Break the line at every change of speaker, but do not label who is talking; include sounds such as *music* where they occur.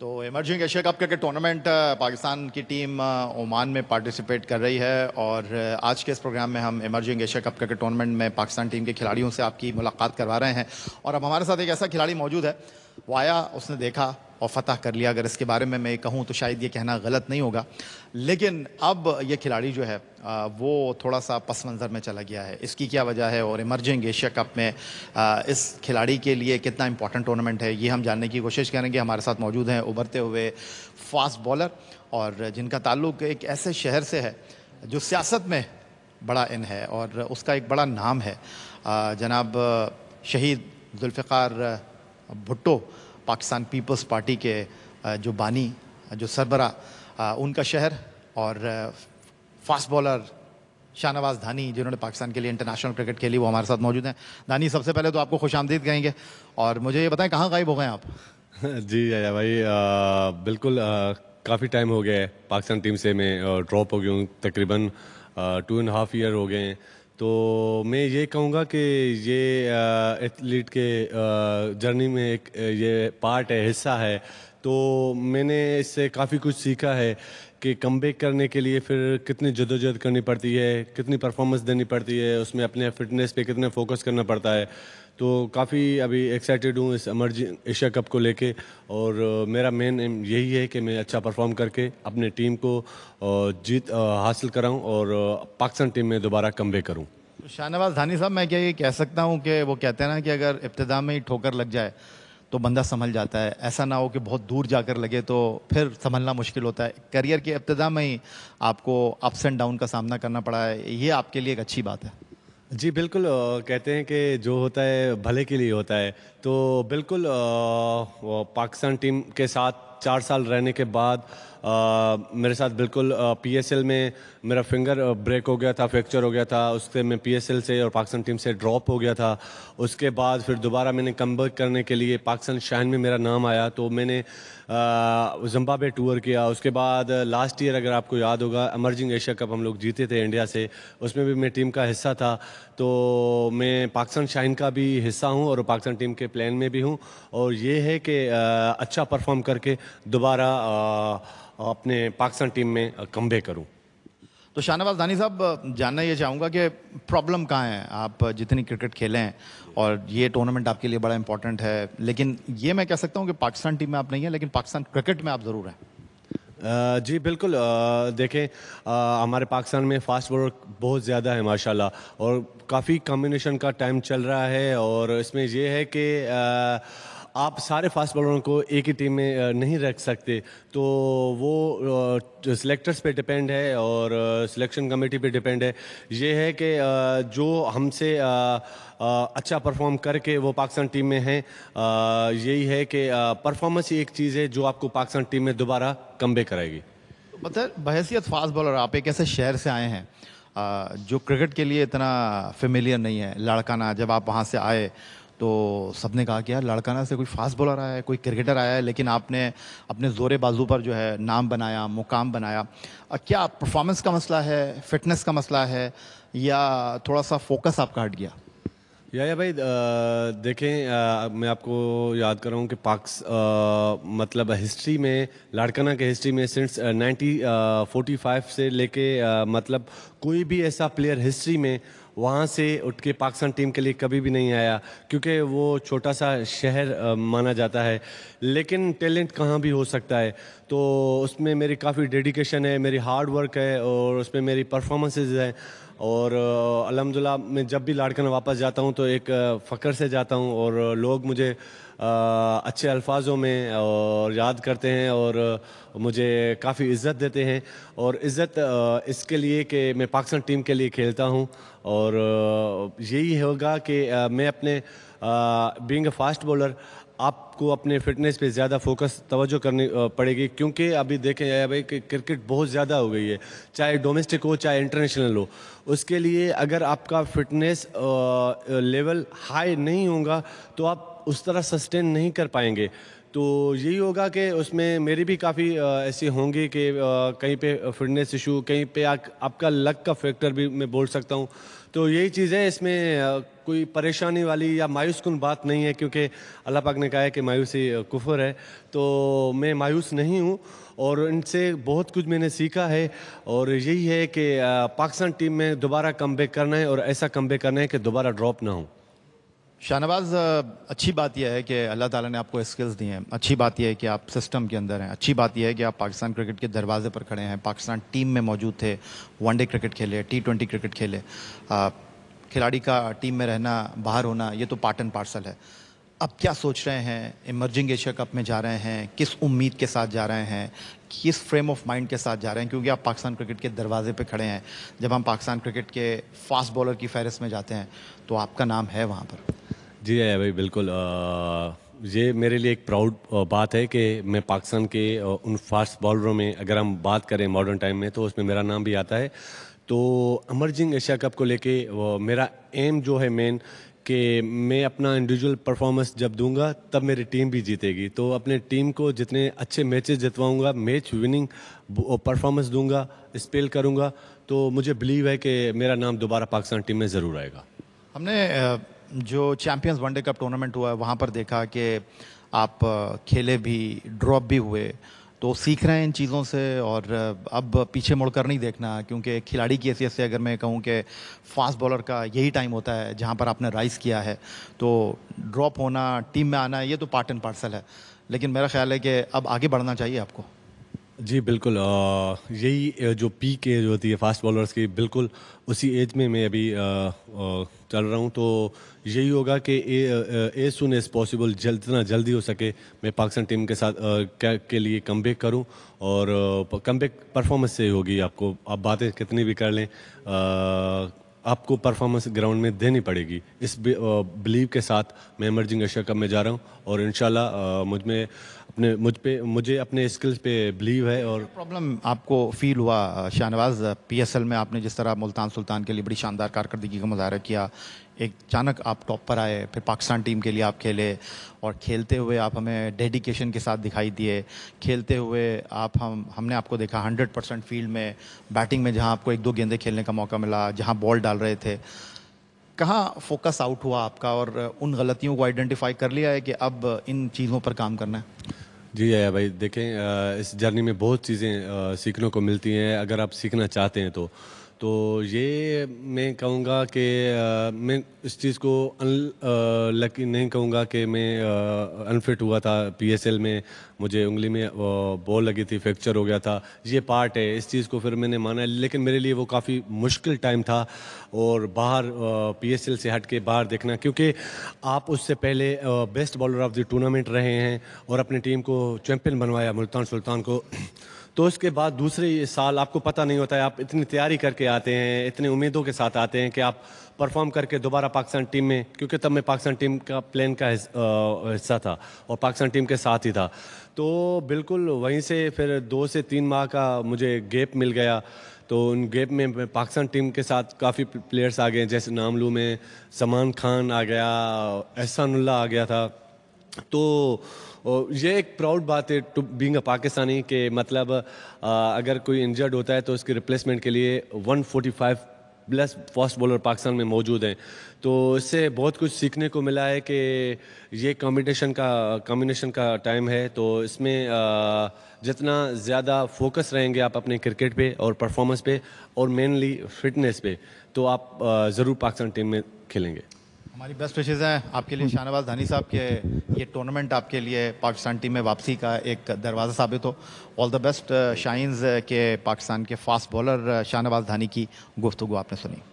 तो emerging Asia cup cricket tournament Pakistan की team Oman uh, में पार्टिसिपेट कर रही है और uh, आज के इस प्रोग्राम में हम emerging Asia cup cricket tournament में पाकिस्तान टीम के खिलाड़ियों से आपकी मुलाकात करवा रहे हैं और अब हमारे साथ एक ऐसा खिलाड़ी मौजूद है वो आया उसने देखा और फतह कर लिया अगर इसके बारे में मैं कहूँ तो शायद ये कहना गलत नहीं होगा लेकिन अब ये खिलाड़ी जो है वो थोड़ा सा पस मंज़र में चला गया है इसकी क्या वजह है और इमरजिंग एशिया कप में इस खिलाड़ी के लिए कितना इंपॉर्टेंट टूर्नामेंट है ये हम जानने की कोशिश करेंगे हमारे साथ मौजूद हैं उभरते हुए फास्ट बॉलर और जिनका ताल्लुक एक ऐसे शहर से है जो सियासत में बड़ा इन है और उसका एक बड़ा नाम है जनाब शहीद जुल्फ़ार भुट्टो पाकिस्तान पीपल्स पार्टी के जो बानी जो सरबरा उनका शहर और फास्ट बॉलर शाहनवाज धानी जिन्होंने पाकिस्तान के लिए इंटरनेशनल क्रिकेट खेली वो हमारे साथ मौजूद हैं धानी सबसे पहले तो आपको खुश आमदीद कहेंगे और मुझे ये बताएं कहाँ गायब हो गए आप *laughs* जी आया भाई
आ, बिल्कुल काफ़ी टाइम हो गया है पाकिस्तान टीम से मैं ड्रॉप हो गया हूँ तकरीबन टू एंड हाफ ईयर हो गए हैं तो मैं ये कहूँगा कि ये एथलीट के जर्नी में एक ये पार्ट है हिस्सा है तो मैंने इससे काफ़ी कुछ सीखा है कि कम करने के लिए फिर कितनी जदोजहद करनी पड़ती है कितनी परफॉर्मेंस देनी पड़ती है उसमें अपने फिटनेस पे कितना फोकस करना पड़ता है तो काफ़ी अभी एक्साइटेड हूँ इस एमरजिंग एशिया कप को लेके और मेरा मेन एम यही है कि मैं अच्छा परफॉर्म करके अपने टीम को जीत हासिल कराऊँ और पाकिस्तान टीम में दोबारा कम करूँ
तो शाहनवाज धानी साहब मैं क्या ये कह सकता हूँ कि वो कहते हैं ना कि अगर इब्तदा में ही ठोकर लग जाए तो बंदा संभल जाता है ऐसा ना हो कि बहुत दूर जाकर लगे तो फिर संभलना मुश्किल होता है करियर के इब्तदा में ही आपको अप्स एंड डाउन का सामना करना पड़ा है ये आपके लिए एक अच्छी बात है
जी बिल्कुल कहते हैं कि जो होता है भले के लिए होता है तो बिल्कुल पाकिस्तान टीम के साथ चार साल रहने के बाद आ, मेरे साथ बिल्कुल पीएसएल में मेरा फिंगर ब्रेक हो गया था फ्रैक्चर हो गया था उससे मैं पीएसएल से और पाकिस्तान टीम से ड्रॉप हो गया था उसके बाद फिर दोबारा मैंने कम करने के लिए पाकिस्तान शहन में मेरा नाम आया तो मैंने जम्बाबे टूर किया उसके बाद लास्ट ईयर अगर आपको याद होगा एमर्जिंग एशिया कप हम लोग जीते थे इंडिया से उसमें भी मैं टीम का हिस्सा था तो मैं पाकिस्तान शाइन का भी हिस्सा हूँ और पाकिस्तान टीम के प्लान में भी हूँ और ये है कि अच्छा परफॉर्म करके दोबारा अपने पाकिस्तान टीम में कम करूँ
तो शाहनवाज दानी साहब जानना ये चाहूँगा कि प्रॉब्लम कहाँ है आप जितनी क्रिकेट खेले हैं और ये टूर्नामेंट आपके लिए बड़ा इंपॉर्टेंट है लेकिन ये मैं कह सकता हूँ कि पाकिस्तान टीम में आप नहीं हैं लेकिन पाकिस्तान क्रिकेट में आप ज़रूर हैं
जी बिल्कुल देखें हमारे पाकिस्तान में फास्ट बॉलर बहुत ज़्यादा है माशाल्लाह और काफ़ी कॉम्बिनेशन का टाइम चल रहा है और इसमें यह है कि आप सारे फास्ट बॉलरों को एक ही टीम में नहीं रख सकते तो वो सिलेक्टर्स पे डिपेंड है और सिलेक्शन कमेटी पे डिपेंड है ये है कि जो हमसे अच्छा परफॉर्म करके वो पाकिस्तान टीम में हैं यही है कि परफॉर्मेंस ही एक चीज़ है जो आपको पाकिस्तान टीम में दोबारा कम कराएगी
मतलब बहसीत फास्ट बॉलर आप एक ऐसे शहर से आए हैं जो क्रिकेट के लिए इतना फेमिलियर नहीं है लड़काना जब आप वहाँ से आए तो सबने कहा कि यार लड़काना से कोई फास्ट बॉलर आया है कोई क्रिकेटर आया है लेकिन आपने अपने ज़ोरे बाजू पर जो है नाम बनाया मुकाम बनाया क्या परफॉर्मेंस का मसला है फिटनेस का मसला है या थोड़ा सा फोकस आपका हट गया
या या भाई देखें आ, मैं आपको याद कर रहा हूँ कि पाक्स आ, मतलब हिस्ट्री में लाड़काना के हिस्ट्री में सिंस नाइनटीन फोर्टी फाइव से लेके मतलब कोई भी ऐसा प्लेयर हिस्ट्री में वहाँ से उठ के पाकिस्तान टीम के लिए कभी भी नहीं आया क्योंकि वो छोटा सा शहर माना जाता है लेकिन टैलेंट कहाँ भी हो सकता है तो उसमें मेरी काफ़ी डेडिकेशन है मेरी हार्ड वर्क है और उसमें मेरी परफॉर्मेंसेज हैं और अलहमदिल्ला मैं जब भी लाड़कन वापस जाता हूँ तो एक फ़ख्र से जाता हूँ और लोग मुझे अच्छे अल्फाजों में और याद करते हैं और मुझे काफ़ी इज़्ज़त देते हैं और इज़्ज़त इसके लिए कि मैं पाकिस्तान टीम के लिए खेलता हूँ और यही होगा कि मैं अपने बींग अ फास्ट बॉलर आपको अपने फिटनेस पे ज़्यादा फोकस तवज्जो करनी पड़ेगी क्योंकि अभी देखें जाए भाई कि क्रिकेट बहुत ज़्यादा हो गई है चाहे डोमेस्टिक हो चाहे इंटरनेशनल हो उसके लिए अगर आपका फिटनेस लेवल हाई नहीं होगा तो आप उस तरह सस्टेन नहीं कर पाएंगे तो यही होगा कि उसमें मेरे भी काफ़ी ऐसे होंगे कि कहीं पे फिटनेस इशू कहीं पे आ, आपका लक का फैक्टर भी मैं बोल सकता हूँ तो यही चीज़ है इसमें कोई परेशानी वाली या मायूस कन बात नहीं है क्योंकि अल्लाह पाक ने कहा है कि मायूसी कुफर है तो मैं मायूस नहीं हूँ और इनसे बहुत कुछ मैंने सीखा है और यही है कि
पाकिस्तान टीम में दोबारा कम करना है और ऐसा कम करना है कि दोबारा ड्रॉप ना हो शाहनवाज अच्छी बात यह है कि अल्लाह ताला ने आपको स्किल्स दिए हैं अच्छी बात यह है कि आप सिस्टम के अंदर हैं अच्छी बात यह है कि आप पाकिस्तान क्रिकेट के दरवाजे पर खड़े हैं पाकिस्तान टीम में मौजूद थे वनडे क्रिकेट खेले टी ट्वेंटी क्रिकेट खेले खिलाड़ी का टीम में रहना बाहर होना ये तो पार्ट एंड पार्सल है अब क्या सोच रहे हैं इमर्जिंग एशिया कप में जा रहे हैं किस उम्मीद के साथ जा रहे हैं किस फ्रेम ऑफ माइंड के साथ जा रहे हैं क्योंकि आप पाकिस्तान क्रिकेट के दरवाजे पे खड़े हैं जब हम पाकिस्तान क्रिकेट के फास्ट बॉलर की फहरिस्त में जाते हैं तो आपका नाम है वहाँ पर
जी है भाई बिल्कुल ये मेरे लिए एक प्राउड बात है कि मैं पाकिस्तान के उन फास्ट बॉलरों में अगर हम बात करें मॉडर्न टाइम में तो उसमें मेरा नाम भी आता है तो अमर्जिंग एशिया कप को लेके मेरा एम जो है मेन कि मैं अपना इंडिविजुअल परफॉर्मेंस जब दूंगा तब मेरी टीम भी जीतेगी तो अपने टीम को जितने अच्छे मैचेस जितवाऊंगा मैच विनिंग परफॉर्मेंस दूंगा स्पेल करूंगा तो मुझे बिलीव है कि मेरा नाम दोबारा पाकिस्तान टीम में ज़रूर आएगा
हमने जो चैम्पियंस वनडे कप टूर्नामेंट हुआ है वहाँ पर देखा कि आप खेले भी ड्रॉप भी हुए तो सीख रहे हैं इन चीज़ों से और अब पीछे मुड़कर नहीं देखना क्योंकि खिलाड़ी की हैसियत से अगर मैं कहूँ कि फास्ट बॉलर का यही टाइम होता है जहाँ पर आपने राइस किया है तो ड्रॉप होना टीम में आना ये तो पार्ट एंड पार्सल है लेकिन मेरा ख्याल है कि अब आगे बढ़ना चाहिए आपको
जी बिल्कुल यही जो पी के एज होती है फास्ट बॉलर्स की बिल्कुल उसी एज में मैं अभी आ, आ, चल रहा हूँ तो यही होगा कि एज सुन एज पॉसिबल जल्द जितना जल्दी हो सके मैं पाकिस्तान टीम के साथ के, के लिए कम बैक करूँ और कम बैक परफॉर्मेंस से होगी आपको आप बातें कितनी भी कर लें आपको परफॉर्मेंस ग्राउंड में देनी पड़ेगी इस बिलीव के साथ मैं इमरजिंग एशिया कप में जा रहा हूँ और इन मुझ में अपने मुझ पे मुझे
अपने स्किल्स पे बिलीव है और प्रॉब्लम आपको फील हुआ शाहनवाज पीएसएल में आपने जिस तरह मुल्तान सुल्तान के लिए बड़ी शानदार कारकर्दगी का मुजाहरा किया एक अचानक आप टॉप पर आए फिर पाकिस्तान टीम के लिए आप खेले और खेलते हुए आप हमें डेडिकेशन के साथ दिखाई दिए खेलते हुए आप हम हमने आपको देखा 100 परसेंट फील्ड में बैटिंग में जहां आपको एक दो गेंदे खेलने का मौका मिला जहां बॉल डाल रहे थे कहाँ फोकस आउट हुआ आपका और उन गलतियों को आइडेंटिफाई कर लिया है कि अब इन चीज़ों पर काम करना है
जी आया भाई देखें इस जर्नी में बहुत चीज़ें सीखने को मिलती हैं अगर आप सीखना चाहते हैं तो तो ये मैं कहूँगा कि मैं इस चीज़ को लकी नहीं कहूँगा कि मैं अनफिट हुआ था पीएसएल में मुझे उंगली में बॉल लगी थी फ्रैक्चर हो गया था ये पार्ट है इस चीज़ को फिर मैंने माना लेकिन मेरे लिए वो काफ़ी मुश्किल टाइम था और बाहर पीएसएल से हट के बाहर देखना क्योंकि आप उससे पहले best bowler of the tournament रहे हैं और अपनी टीम को चैम्पियन बनवाया मुल्तान सुल्तान को तो उसके बाद दूसरे साल आपको पता नहीं होता है आप इतनी तैयारी करके आते हैं इतने उम्मीदों के साथ आते हैं कि आप परफॉर्म करके दोबारा पाकिस्तान टीम में क्योंकि तब मैं पाकिस्तान टीम का प्लान का हिस्सा था और पाकिस्तान टीम के साथ ही था तो बिल्कुल वहीं से फिर दो से तीन माह का मुझे गेप मिल गया तो उन गेप में पाकिस्तान टीम के साथ काफ़ी प्लेयर्स आ गए जैसे नाम में समान खान आ गया एहसानुल्ला आ गया था तो और ये एक प्राउड बात है टू बींग अ पाकिस्तानी के मतलब आ, अगर कोई इंजर्ड होता है तो उसके रिप्लेसमेंट के लिए 145 प्लस फास्ट बॉलर पाकिस्तान में मौजूद हैं तो इससे बहुत कुछ सीखने को मिला है कि ये कॉम्बिनेशन का कॉम्बिनेशन का टाइम है तो इसमें जितना ज़्यादा फोकस रहेंगे आप अपने क्रिकेट पे और परफॉर्मेंस पे और मेनली फिटनेस पे तो आप ज़रूर पाकिस्तान टीम में खेलेंगे
हमारी बेस्ट विशेज़ हैं आपके लिए शाहनवाज धानी साहब के ये टूर्नामेंट आपके लिए पाकिस्तान टीम में वापसी का एक दरवाज़ा साबित हो ऑल द बेस्ट शाइन्स के पाकिस्तान के fast bowler uh, Shahnawaz Dahani की गुफ्तु आपने सुनी